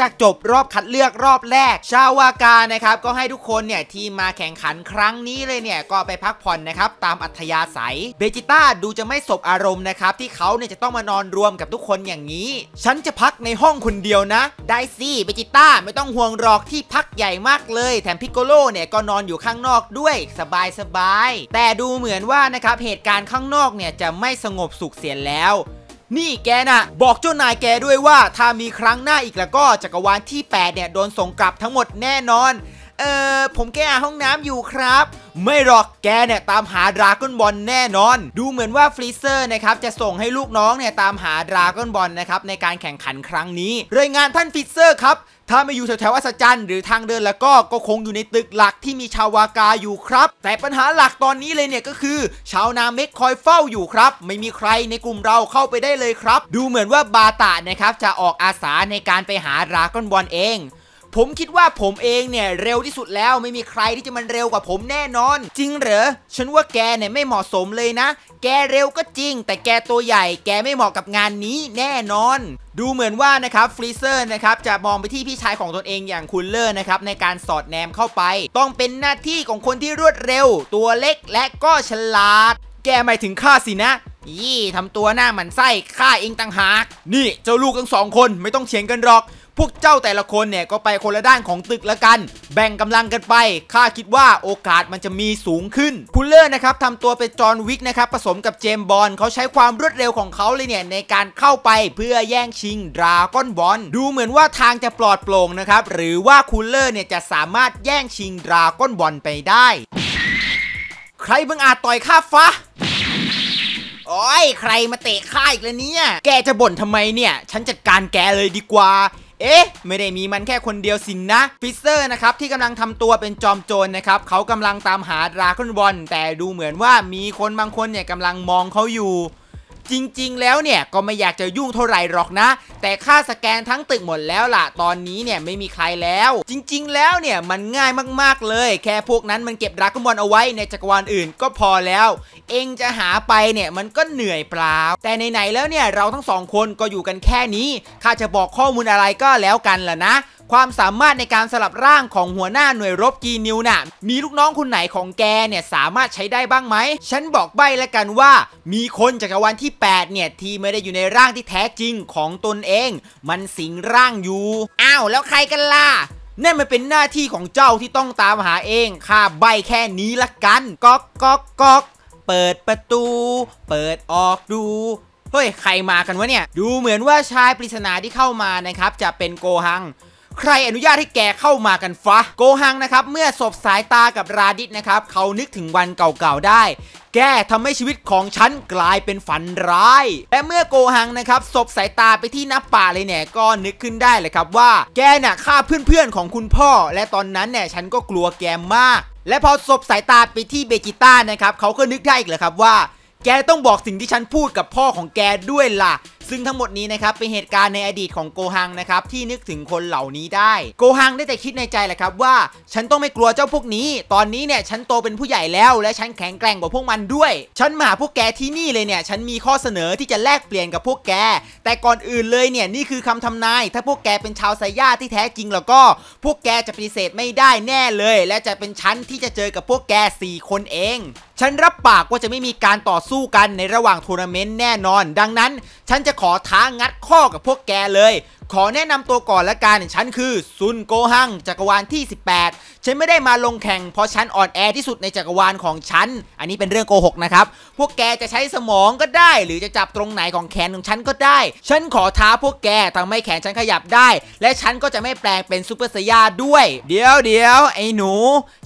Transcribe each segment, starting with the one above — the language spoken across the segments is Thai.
จากจบรอบคัดเลือกรอบแรก ชาวากานะครับ ก็ให้ทุกคนเนี่ยที่มาแข่งขันครั้งนี้เลยเนี่ย ก็ไปพักผ่อนนะครับ ตามอัธยาศัยเบจิต้าดูจะไม่สบอารมณ์นะครับที่เขาเนี่ยจะต้องมานอนรวมกับทุกคนอย่างนี้ ฉันจะพักในห้องคนเดียวนะ ได้สิเบจิต้าไม่ต้องห่วงหรอกที่พักใหญ่มากเลย แถมพิโกโลเนี่ยก็นอนอยู่ข้างนอกด้วยสบายสบายแต่ดูเหมือนว่านะครับเหตุการณ์ข้างนอกเนี่ยจะไม่สงบสุขเสียแล้วนี่แกน่ะ บอกเจ้านายแกด้วยว่า ถ้ามีครั้งหน้าอีกแล้วก็จักรวาลที่8เนี่ยโดนส่งกลับทั้งหมดแน่นอนเออผมแก้ห้องน้ำอยู่ครับ ไม่หรอกแกเนี่ยตามหาดราก้อนบอลแน่นอน ดูเหมือนว่าฟรีเซอร์นะครับจะส่งให้ลูกน้องเนี่ยตามหาดราก้อนบอลนะครับในการแข่งขันครั้งนี้รายงานท่านฟรีเซอร์ครับ ถ้าไม่อยู่แถวแถวอัศจรรย์ หรือทางเดินแล้วก็ ก็คงอยู่ในตึกหลักที่มีชาวากาอยู่ครับ แต่ปัญหาหลักตอนนี้เลยเนี่ยก็คือ ชาวนาเม็กคอยเฝ้าอยู่ครับไม่มีใครในกลุ่มเราเข้าไปได้เลยครับ ดูเหมือนว่าบาตานะครับจะออกอาสาในการไปหาดราก้อนบอลเองผมคิดว่าผมเองเนี่ยเร็วที่สุดแล้วไม่มีใครที่จะมันเร็วกว่าผมแน่นอน จริงเหรอ ฉันว่าแกเนี่ยไม่เหมาะสมเลยนะ แกเร็วก็จริง แต่แกตัวใหญ่ แกไม่เหมาะกับงานนี้แน่นอน ดูเหมือนว่านะครับฟรีเซอร์นะครับจะมองไปที่พี่ชายของตนเองอย่างคุณเลอร์นะครับในการสอดแนมเข้าไป ต้องเป็นหน้าที่ของคนที่รวดเร็ว ตัวเล็กและก็ฉลาด แกหมายถึงข้าสินะยี่ทำตัวหน้าหมันไส้ข้าเองต่างหากนี่เจ้าลูกทั้งสองคนไม่ต้องเฉียงกันหรอกพวกเจ้าแต่ละคนเนี่ยก็ไปคนละด้านของตึกละกัน แบ่งกำลังกันไปข้าคิดว่าโอกาสมันจะมีสูงขึ้นพูลเลอร์นะครับทำตัวเป็นจอห์นวิกนะครับ ผสมกับเจมบอลเขาใช้ความรวดเร็วของเขาเลยเนี่ยในการเข้าไปเพื่อแย่งชิงดราก้อนบอลดูเหมือนว่าทางจะปลอดโปร่งนะครับ หรือว่าคูลเลอร์เนี่ยจะสามารถแย่งชิงดราก้อนบอลไปได้ ใครเพิ่งอาจต่อยข้าฟ้าโอ้ยใครมาเตะข้าอีกแล้วเนี่ยแกจะบ่นทำไมเนี่ยฉันจัดการแกเลยดีกว่าเอ๊ะ ไม่ได้มีมันแค่คนเดียวสินนะ ฟิสเซอร์นะครับ ที่กำลังทำตัวเป็นจอมโจรนนะครับ เขากำลังตามหาดราค้อนบอล แต่ดูเหมือนว่ามีคนบางคนเนี่ยกำลังมองเขาอยู่จริงๆแล้วเนี่ยก็ไม่อยากจะยุ่งเท่าไหร่หรอกนะ แต่ค่าสแกนทั้งตึกหมดแล้วล่ะตอนนี้เนี่ยไม่มีใครแล้ว จริงๆแล้วเนี่ยมันง่ายมากๆเลย แค่พวกนั้นมันเก็บรักกบอลเอาไว้ในจักรวาลอื่นก็พอแล้ว เองจะหาไปเนี่ยมันก็เหนื่อยเปล่าแต่ไหนๆแล้วเนี่ยเราทั้งสองคนก็อยู่กันแค่นี้ข้าจะบอกข้อมูลอะไรก็แล้วกันล่ะนะความสามารถในการสลับร่างของหัวหน้าหน่วยรบกีนิวน่ะ มีลูกน้องคนไหนของแกเนี่ยสามารถใช้ได้บ้างไหม ฉันบอกใบ้ละกันว่า มีคนจักรวาลที่8เนี่ยที่ไม่ได้อยู่ในร่างที่แท้จริงของตนเอง มันสิงร่างอยู่ อ้าวแล้วใครกันล่ะนั่นมันเป็นหน้าที่ของเจ้าที่ต้องตามหาเอง ข้าใบแค่นี้ละกัน ก๊อกก๊อกก๊อกเปิดประตู เปิดออกดู เฮ้ยใครมากันวะเนี่ย ดูเหมือนว่าชายปริศนาที่เข้ามานะครับ จะเป็นโกหังใครอนุญาตให้แกเข้ามากันฟะโกฮังนะครับ เมื่อสบสายตากับราดิสนะครับเขานึกถึงวันเก่าๆได้ แกทำให้ชีวิตของฉัน กลายเป็นฝันร้ายและเมื่อโกหังนะครับสบสายตาไปที่นับป่าเลยเนี่ยก็นึกขึ้นได้เลยครับว่า แกน่ะฆ่าเพื่อนๆของคุณพ่อ และตอนนั้นเนี่ยฉันก็กลัวแกมาก และพอสบสายตาไปที่เบจิต้านะครับเขาก็นึกได้อีกเลยครับว่า แกต้องบอกสิ่งที่ฉันพูดกับพ่อของแกด้วยล่ะซึ่งทั้งหมดนี้นะครับเป็นเหตุการณ์ในอดีตของโกฮังนะครับที่นึกถึงคนเหล่านี้ได้ โกฮังได้แต่คิดในใจแหละครับว่า ฉันต้องไม่กลัวเจ้าพวกนี้ ตอนนี้เนี่ยฉันโตเป็นผู้ใหญ่แล้วและฉันแข็งแกร่งกว่าพวกมันด้วย ฉันมาหาพวกแกที่นี่เลยเนี่ยฉันมีข้อเสนอที่จะแลกเปลี่ยนกับพวกแก แต่ก่อนอื่นเลยเนี่ยนี่คือคำทำนายถ้าพวกแกเป็นชาวไซย่าที่แท้จริงแล้วก็พวกแกจะปฏิเสธไม่ได้แน่เลยและจะเป็นฉันที่จะเจอกับพวกแก 4 คนเอง ฉันรับปากว่าจะไม่มีการต่อสู้กันในระหว่างทัวร์นาเมนต์แน่นอน ดังนั้นฉันจะขอท้างัดข้อกับพวกแกเลย ขอแนะนำตัวก่อนละกัน ฉันคือซุนโกฮังจักรวาลที่ 18 ฉันไม่ได้มาลงแข่งเพราะฉันอ่อนแอที่สุดในจักรวาลของฉัน อันนี้เป็นเรื่องโกหกนะครับ พวกแกจะใช้สมองก็ได้ หรือจะจับตรงไหนของแขนของฉันก็ได้ ฉันขอท้าพวกแกทำให้แขนฉันขยับได้ และฉันก็จะไม่แปลงเป็นซูเปอร์สยาด้วย เดี๋ยวเดี๋ยวไอ้หนู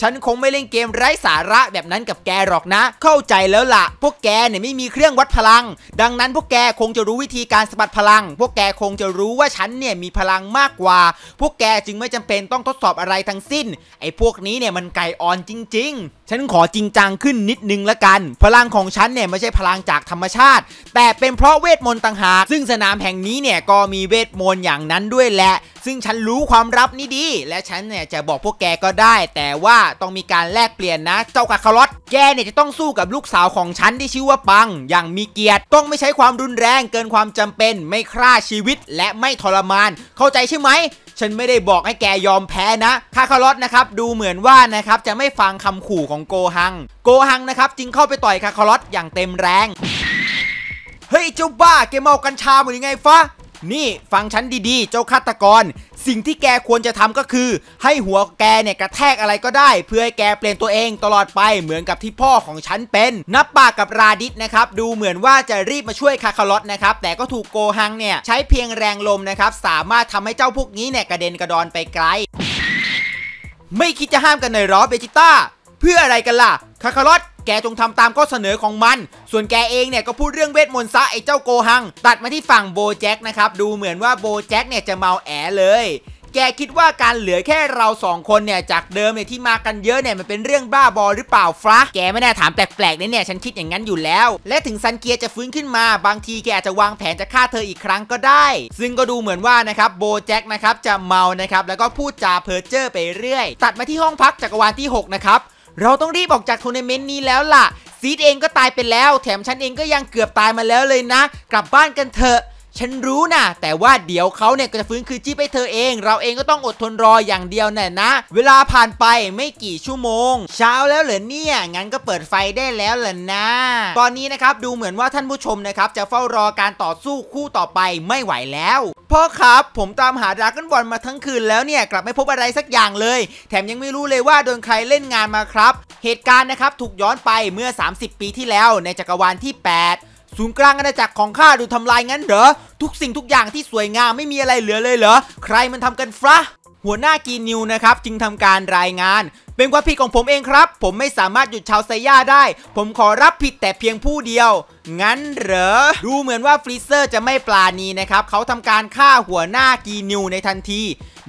ฉันคงไม่เล่นเกมไร้สาระแบบนั้นกับแกหรอกนะ เข้าใจแล้วล่ะ พวกแกเนี่ยไม่มีเครื่องวัดพลัง ดังนั้นพวกแกคงจะรู้วิธีการสะบัดพลัง พวกแกคงจะรู้ว่าฉันเนี่ยมีพลังมากกว่า พวกแกจึงไม่จำเป็นต้องทดสอบอะไรทั้งสิ้น ไอ้พวกนี้เนี่ยมันไก่อ่อนจริง ๆ ฉันขอจริงจังขึ้นนิดนึงละกัน พลังของฉันเนี่ยไม่ใช่พลังจากธรรมชาติ แต่เป็นเพราะเวทมนต์ต่างหาก ซึ่งสนามแห่งนี้เนี่ยก็มีเวทมนต์อย่างนั้นด้วยแหละซึ่งฉันรู้ความลับนี่ดี และฉันเนี่ยจะบอกพวกแกก็ได้ แต่ว่าต้องมีการแลกเปลี่ยนนะ เจ้ากาคารอดแกเนี่ยจะต้องสู้กับลูกสาวของฉันที่ชื่อว่าปัง อย่างมีเกียรติต้องไม่ใช้ความรุนแรง เกินความจำเป็นไม่ฆ่าชีวิตและไม่ทรมาน เข้าใจใช่ไหม ฉันไม่ได้บอกให้แกยอมแพ้นะคาคารอดนะครับดูเหมือนว่านะครับจะไม่ฟังคำขู่ของโกฮัง โกฮังนะครับ จึงเข้าไปต่อยคาคารอดอย่างเต็มแรงเฮ้ยเจ้าบ้าแกเมากัญชาหมือไงฟ้านี่ฟังฉันดี ๆ เจ้าฆาตกร สิ่งที่แกควรจะทำก็คือ ให้หัวแกเนี่ยกระแทกอะไรก็ได้ เพื่อให้แกเปลี่ยนตัวเองตลอดไปเหมือนกับที่พ่อของฉันเป็น นับปากกับราดิสนะครับดูเหมือนว่าจะรีบมาช่วยคาคาลอตนะครับ แต่ก็ถูกโกฮังเนี่ย ใช้เพียงแรงลมนะครับสามารถทำให้เจ้าพวกนี้เนี่ยกระเด็นกระดอนไปไกล ไม่คิดจะห้ามกันเลยหรอเบจิต้าเพื่ออะไรกันล่ะ คาคาลอตแกจงทำตามข้อเสนอของมัน ส่วนแกเองเนี่ยก็พูดเรื่องเวทมนต์ซะไอ้เจ้าโกหัง ตัดมาที่ฝั่งโบแจ็คนะครับ ดูเหมือนว่าโบแจ็คเนี่ยจะเมาแอเลย แกคิดว่าการเหลือแค่เราสองคนเนี่ย จากเดิมเนี่ยที่มากันเยอะเนี่ยมันเป็นเรื่องบ้าบอหรือเปล่าฟลักแกไม่แน่ถามแปลกๆเนี่ย ฉันคิดอย่างนั้นอยู่แล้ว และถึงซันเกียจะฟื้นขึ้นมาบางทีแกอาจจะวางแผนจะฆ่าเธออีกครั้งก็ได้ซึ่งก็ดูเหมือนว่านะครับโบแจ็คนะครับจะเมานะครับแล้วก็พูดจาเพ้อเจ้อไปเรื่อยตัดมาที่ห้องพักจักรวาลที่ 6 นะครับเราต้องรีบออกจากทัวร์นาเมนต์นี้แล้วล่ะซีดเองก็ตายไปแล้ว แถมฉันเองก็ยังเกือบตายมาแล้วเลยนะ กลับบ้านกันเถอะฉันรู้นะแต่ว่าเดี๋ยวเขาเนี่ยก็จะฟื้นคืนชีพให้เธอเองเราเองก็ต้องอดทนรออย่างเดียวน่ะนะเวลาผ่านไปไม่กี่ชั่วโมงเช้าแล้วเหรอเนี่ยงั้นก็เปิดไฟได้แล้วเหรอนะตอนนี้นะครับดูเหมือนว่าท่านผู้ชมนะครับจะเฝ้ารอการต่อสู้คู่ต่อไปไม่ไหวแล้วพ่อครับผมตามหาดรากันบอลมาทั้งคืนแล้วเนี่ย กลับไม่พบอะไรสักอย่างเลย แถมยังไม่รู้เลยว่าโดนใครเล่นงานมาครับเหตุการณ์นะครับถูกย้อนไปเมื่อ 30 ปีที่แล้วในจักรวาลที่8ศูนย์กลางอาณาจักรของข้าดูทำลายงั้นเหรอทุกสิ่งทุกอย่างที่สวยงามไม่มีอะไรเหลือเลยเหรอ ใครมันทำกันฟะ หัวหน้ากีนิวนะครับ จึงทำการรายงานเป็นความผิดของผมเองครับ ผมไม่สามารถหยุดชาวไซย่าได้ ผมขอรับผิดแต่เพียงผู้เดียว งั้นเหรอ ดูเหมือนว่าฟรีเซอร์จะไม่ปลาณีนะครับ เขาทำการฆ่าหัวหน้ากีนิวในทันที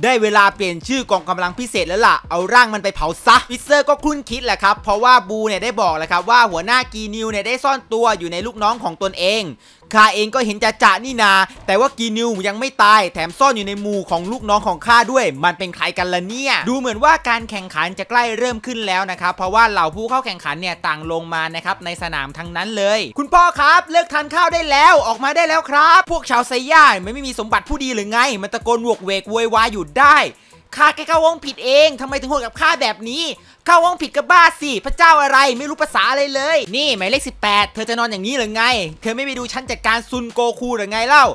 ได้เวลาเปลี่ยนชื่อกองกำลังพิเศษแล้วล่ะ เอาร่างมันไปเผาซะ ฟรีเซอร์ก็คุ้นคิดแหละครับ เพราะว่าบูเนี่ยได้บอกแหละครับว่าหัวหน้ากีนิวเนี่ยได้ซ่อนตัวอยู่ในลูกน้องของตนเองข้าเองก็เห็นจะจะนี่นา แต่ว่ากีนิวยังไม่ตาย แถมซ่อนอยู่ในหมู่ของลูกน้องของข้าด้วย มันเป็นใครกันล่ะเนี่ย ดูเหมือนว่าการแข่งขันจะใกล้ล้เริ่มขึ้นแล้วนะครับเพราะว่าเหล่าผู้เข้าแข่งขันเนี่ย ต่างลงมานะครับในสนามทั้งนั้นเลย คุณพ่อครับเลิกทานข้าวได้แล้วออกมาได้แล้วครับ พวกชาวไซย่าไม่ไม่มีสมบัติผู้ดีหรือไงมันตะโกนวกเวกโวยวายอยู่ได้ข้าแค่เข้าวองผิดเองทำไมถึงโหดกับข้าแบบนี้เข้าวองผิดก็บ้าสิพระเจ้าอะไรไม่รู้ภาษาอะไรเลย นี่หมายเลข 18เธอจะนอนอย่างนี้หรือไงเธอไม่ไปดูชั้นจัดการซุนโกคูหรือไงเล่า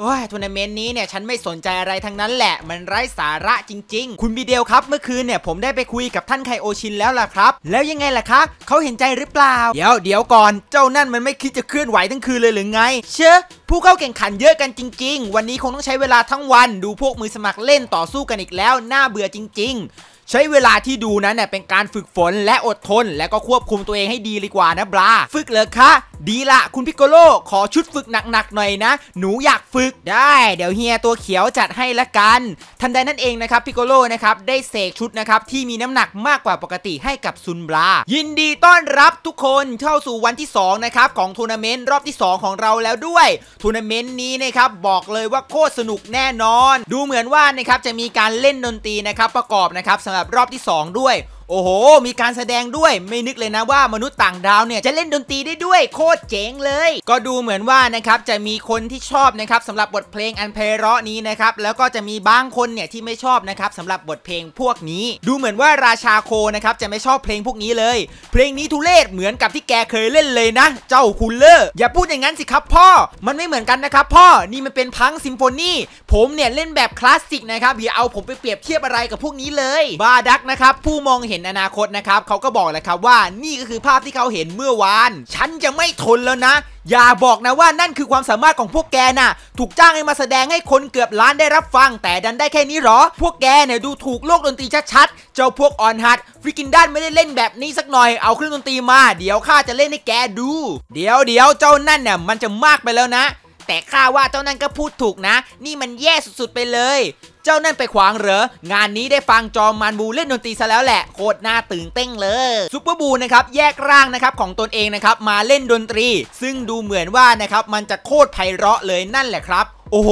โอ้ยทัวร์นาเมนต์นี้เนี่ย ฉันไม่สนใจอะไรทั้งนั้นแหละ มันไร้สาระจริงๆ คุณบีเดียวครับ เมื่อคืนเนี่ยผมได้ไปคุยกับท่านไคโอชินแล้วล่ะครับ แล้วยังไงล่ะคะเขาเห็นใจหรือเปล่า เดี๋ยวเดี๋ยวก่อนเจ้านั่นมันไม่คิดจะเคลื่อนไหวทั้งคืนเลยหรือไง เชื่อผู้เข้าแข่งขันเยอะกันจริงๆ วันนี้คงต้องใช้เวลาทั้งวันดูพวกมือสมัครเล่นต่อสู้กันอีกแล้วน่าเบื่อจริง ๆ ใช้เวลาที่ดูนั้นเนี่ยเป็นการฝึกฝนและอดทนและก็ควบคุมตัวเองให้ดีดีกว่านะบลาฝึกเลยคะดีละคุณพิกโกโลขอชุดฝึกหนักๆหน่อยนะ หนูอยากฝึกได้ เดี๋ยวเฮียตัวเขียวจัดให้ละกัน ทันใดนั่นเองนะครับพิกโกโลนะครับได้เสกชุดนะครับที่มีน้ำหนักมากกว่าปกติให้กับซุนบลายินดีต้อนรับทุกคนเข้าสู่วันที่2นะครับของทัวร์นาเมนต์รอบที่ 2 ของเราแล้วด้วยทัวร์นาเมนต์นี้นะครับบอกเลยว่าโคตรสนุกแน่นอน ดูเหมือนว่านะครับจะมีการเล่นดนตรีนะครับประกอบนะครับสำหรับรอบที่ 2 ด้วยโอ้โห มีการแสดงด้วย ไม่นึกเลยนะว่า มนุษย์ต่างดาวเนี่ยจะเล่นดนตรีได้ด้วยโคตรเจ๋งเลย ก็ดูเหมือนว่านะครับจะมีคนที่ชอบนะครับสำหรับบทเพลงอันเพลราะนี้นะครับ แล้วก็จะมีบางคนเนี่ยที่ไม่ชอบนะครับสำหรับบทเพลงพวกนี้ ดูเหมือนว่าราชาโคนะครับจะไม่ชอบเพลงพวกนี้เลย เพลงนี้ทุเรศเหมือนกับที่แกเคยเล่นเลยนะ เจ้าคุลเลอร์อย่าพูดอย่างนั้นสิครับ พ่อ มันไม่เหมือนกันนะครับพ่อ นี่มันเป็นพังซิมโฟนี ผมเนี่ยเล่นแบบคลาสสิกนะครับอย่าเอาผมไปเปรียบเทียบอะไรกับพวกนี้เลยบาดักนะครับผู้มองเห็น็นอนาคตนะครับเขาก็บอกแหละครับว่านี่ก็คือภาพที่เขาเห็นเมื่อวาน ฉันจะไม่ทนแล้วนะ อย่าบอกนะว่านั่นคือความสามารถของพวกแกน่ะถูกจ้างให้มาแสดงให้คนเกือบล้านได้รับฟังแต่ดันได้แค่นี้หรอพวกแกเนี่ย ดูถูกโลกดนตรีชัดๆ เจ้าพวกออนฮัตฟริกินด้านไม่ได้เล่นแบบนี้สักหน่อยเอาเครื่องดนตรีมา เดี๋ยวข้าจะเล่นให้แกดู เดี๋ยวเดี๋ยวเจ้านั่นเนี่ยมันจะมากไปแล้วนะแต่ข้าว่าเจ้านั่นก็พูดถูกนะ นี่มันแย่สุดๆไปเลย เจ้านั่นไปขวางเหรองานนี้ได้ฟังจอมมันบูเล่นดนตรีซะแล้วแหละ โคตรน่าตื่นเต้นเลย ซุปเปอร์บูนะครับ แยกร่างนะครับของตนเองนะครับ มาเล่นดนตรี ซึ่งดูเหมือนว่านะครับมันจะโคตรไพเราะเลยนั่นแหละครับ โอ้โห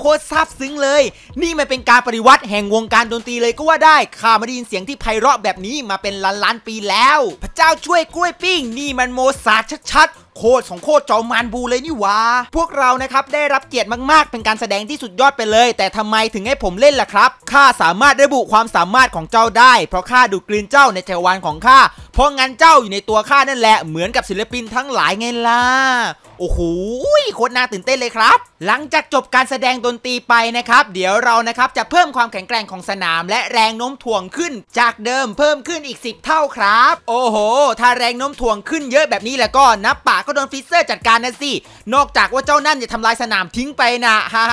โคตรซาบซึ้งเลย นี่มันเป็นการปฏิวัติแห่งวงการดนตรีเลยก็ว่าได้ ข้ามาได้ยินเสียงที่ไพเราะแบบนี้มาเป็นล้านล้านปีแล้ว พระเจ้าช่วยกล้วยปิ้ง นี่มันโมซาชัดๆโคตรสองโคตรจอมานบูเลยนี่วะพวกเรานะครับ ได้รับเกียรติมากๆ เป็นการแสดงที่สุดยอดไปเลย แต่ทำไมถึงให้ผมเล่นล่ะครับข้าสามารถระบุความสามารถของเจ้าได้ เพราะข้าดูกลืนเจ้าในจักรวาลของข้าพราะงั้นเจ้าอยู่ในตัวข้านั่นแหละเหมือนกับศิลปินทั้งหลายไงล่ะโอ้โหโคตรน่าตื่นเต้นเลยครับ หลังจากจบการแสดงดนตรีไปนะครับ เดี๋ยวเรานะครับจะเพิ่มความแข็งแกร่งของสนามและแรงโน้มถ่วงขึ้น จากเดิมเพิ่มขึ้นอีก 10 เท่าครับ โอ้โห ถ้าแรงโน้มถ่วงขึ้นเยอะแบบนี้แล้วก็นับป่าก็โดนฟิเซอร์จัดการนะสินอกจากว่าเจ้านั่นจะทำลายสนามทิ้งไปนะฮ่า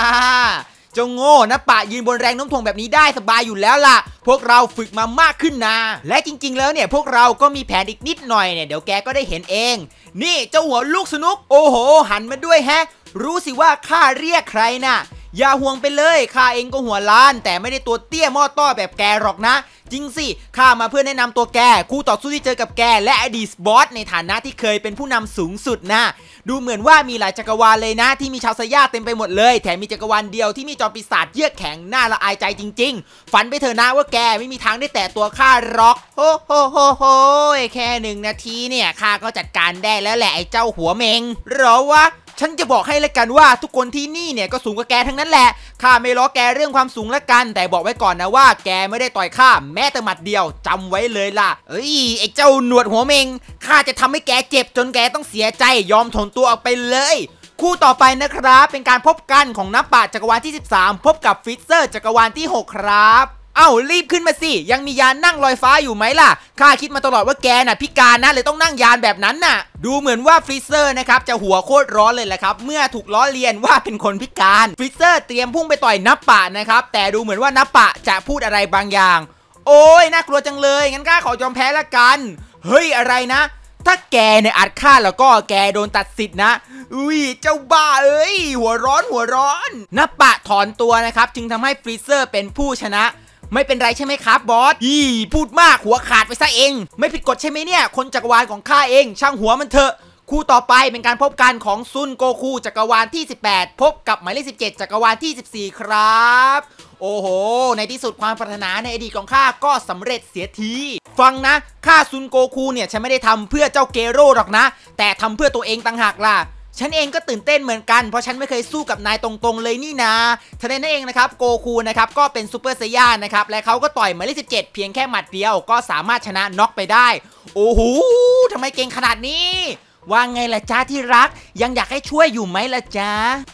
จ้าโง่นะปะยืนบนแรงน้ำถ่วงแบบนี้ได้สบายอยู่แล้วล่ะ พวกเราฝึกมามากขึ้นนะและจริงๆแล้วเนี่ยพวกเราก็มีแผนอีกนิดหน่อยเนี่ย เดี๋ยวแกก็ได้เห็นเอง นี่เจ้าหัวลูกสนุก โอ้โห หันมาด้วยแฮะ รู้สิว่าข้าเรียกใครนะ่ะอย่าห่วงไปเลย ข้าเองก็หัวล้าน แต่ไม่ได้ตัวเตี้ยหม้อต้อแบบแกหรอกนะ จริงสิ ข้ามาเพื่อแนะนำตัวแก คู่ต่อสู้ที่เจอกับแกและอดีตบอสในฐานะที่เคยเป็นผู้นำสูงสุดนะ ดูเหมือนว่ามีหลายจักรวาลเลยนะที่มีชาวสยาเต็มไปหมดเลย แถมมีจักรวาลเดียวที่มีจอมปีศาจเยือกแข็งน่าละอายใจจริงๆ ฝันไปเถอะนะว่าแกไม่มีทางได้แต่ตัวข้าหรอก โฮโฮโฮโฮแค่หนึ่งนาทีเนี่ยข้าก็จัดการได้แล้วแหละไอ้เจ้าหัวเมงหรอวะฉันจะบอกให้ลยกันว่าทุกคนที่นี่เนี่ยก็สูงกว่าแกทั้งนั้นแหละข้าไม่ล้อแกเรื่องความสูงละกัน แต่บอกไว้ก่อนนะว่าแกไม่ได้ต่อยข้าแม้แต่หมัดเดียว จำไว้เลยล่ะ เอ้ยไอ้เจ้าหนวดหัวเมงข้าจะทำให้แกเจ็บ จนแกต้องเสียใจยอมถอนตัวออกไปเลย คู่ต่อไปนะครับ เป็นการพบกันของนับปะจักรวาลที่13 พบกับฟิเซอร์ จักรวาลที่ 6 ครับเอ้ารีบขึ้นมาสิยังมียานนั่งลอยฟ้าอยู่ไหมล่ะข้าคิดมาตลอดว่าแกน่ะพิการนะเลยต้องนั่งยานแบบนั้นน่ะ ดูเหมือนว่าฟรีเซอร์นะครับจะหัวโคตรร้อนเลยแหละครับ เมื่อถูกล้อเลียนว่าเป็นคนพิการฟรีเซอร์เตรียมพุ่งไปต่อยนับปะนะครับ แต่ดูเหมือนว่านับปะจะพูดอะไรบางอย่างโอ้ยน่ากลัวจังเลย งั้นข้าขอยอมแพ้ละกัน เฮ้ยอะไรนะ ถ้าแกในอัดข้าแล้วก็แกโดนตัดสิทธินะอุ้ยเจ้าบ้าเอ้ยหัวร้อน หัวร้อน นับปะถอนตัวนะครับจึงทำให้ฟรีเซอร์เป็นผู้ชนะไม่เป็นไรใช่ไหมครับบอสยี่ พูดมากหัวขาดไปซะเอง ไม่ผิดกฎใช่ไหมเนี่ย คนจักรวาลของข้าเอง ช่างหัวมันเถอะ คู่ต่อไปเป็นการพบกันของซุนโกคู จักรวาลที่ 18 พบกับหมายเลข17 จักรวาลที่ 14 ครับ โอ้โห ในที่สุดความปรารถนาในอดีตของข้าก็สำเร็จเสียที ฟังนะข้าซุนโกคูเนี่ยฉันไม่ได้ทำเพื่อเจ้าเกโร่หรอกนะ แต่ทำเพื่อตัวเองต่างหากล่ะฉันเองก็ตื่นเต้นเหมือนกัน เพราะฉันไม่เคยสู้กับนายตรง ๆ เลยนี่นะทนายนั่นเองนะครับโกคูนะครับ ก็เป็นซูเปอร์ไซย่านะครับ และเขาก็ต่อยหมายเลข็ดเพียงแค่หมัดเดียว ก็สามารถชนะน็อกไปได้ โอ้โหทำไมเก่งขนาดนี้ว่าไงล่ะจ้าที่รัก ยังอยากให้ช่วยอยู่ไหมล่ะจ้า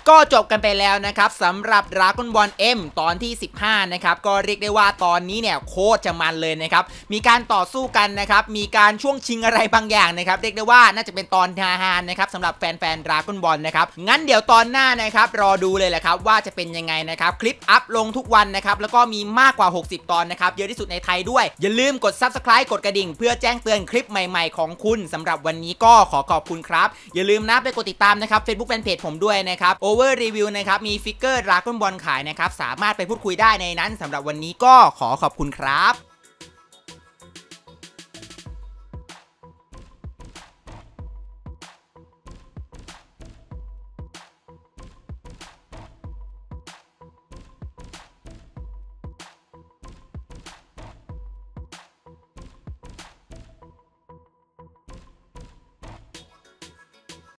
ก็จบกันไปแล้วนะครับสำหรับดราก้อนบอลเอ็มตอนที่ 15นะครับก็เรียกได้ว่าตอนนี้เนี่ยโคตรจะมันเลยนะครับมีการต่อสู้กันนะครับมีการช่วงชิงอะไรบางอย่างนะครับ เรียกได้ว่าน่าจะเป็นตอนฮาฮานะครับสำหรับแฟนๆดราก้อนบอลนะครับงั้นเดี๋ยวตอนหน้านะครับรอดูเลยแหละครับว่าจะเป็นยังไงนะครับคลิปอัพลงทุกวันนะครับแล้วก็มีมากกว่า 60 ตอนนะครับเยอะที่สุดในไทยด้วย อย่าลืมกด subscribe กดกระดิ่ง เพื่อแจ้งเตือนคลิปใหม่ๆของคุณสำหรับวันนี้ก็ขอขออบคุณครับ อย่าลืมนะ ไปกดติดตามนะครับ Facebook Fanpage ผมด้วยนะครับ Over Review นะครับ มีฟิกเกอร์ดราก้อนบอลขายนะครับ สามารถไปพูดคุยได้ในนั้นสำหรับวันนี้ก็ขอขอบคุณครับ